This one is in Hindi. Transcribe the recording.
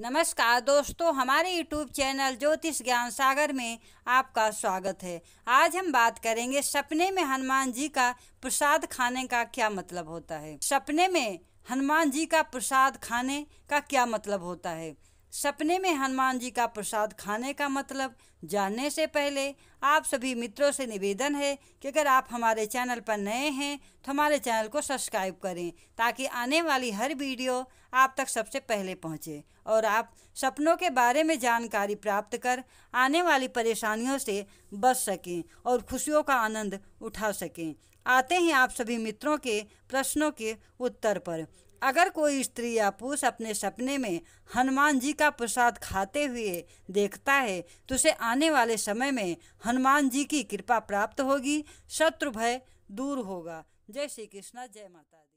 नमस्कार दोस्तों हमारे YouTube चैनल ज्योतिष ज्ञान सागर में आपका स्वागत है आज हम बात करेंगे सपने में हनुमान जी का प्रसाद खाने का क्या मतलब होता है सपने में हनुमान जी का प्रसाद खाने का क्या मतलब होता है सपने में हनुमान जी का प्रसाद खाने का मतलब जानने से पहले आप सभी मित्रों से निवेदन है कि अगर आप हमारे चैनल पर नए हैं तो हमारे चैनल को सब्सक्राइब करें ताकि आने वाली हर वीडियो आप तक सबसे पहले पहुंचे और आप सपनों के बारे में जानकारी प्राप्त कर आने वाली परेशानियों से बच सकें और खुशियों का आनंद उठा सकें आते हैं आप सभी मित्रों के प्रश्नों के उत्तर पर अगर कोई स्त्री या पुरुष अपने सपने में हनुमान जी का प्रसाद खाते हुए देखता है तो उसे आने वाले समय में हनुमान जी की कृपा प्राप्त होगी शत्रु भय दूर होगा जय श्री कृष्णा जय माता दी